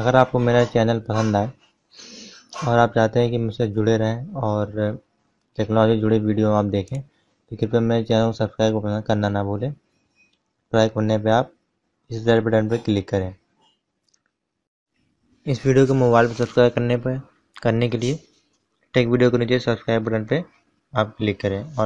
अगर आपको मेरा चैनल पसंद आए और आप चाहते हैं कि मुझसे जुड़े रहें और टेक्नोलॉजी जुड़े वीडियो आप देखें तो कृपया मेरे चैनल को सब्सक्राइब करना ना भूलें सब्सक्राइब करने पे आप इस रेड बटन पर क्लिक करें इस वीडियो को मोबाइल पर सब्सक्राइब करने पर करने के लिए टेक वीडियो के नीचे सब्सक्राइब बटन पर आप क्लिक करें और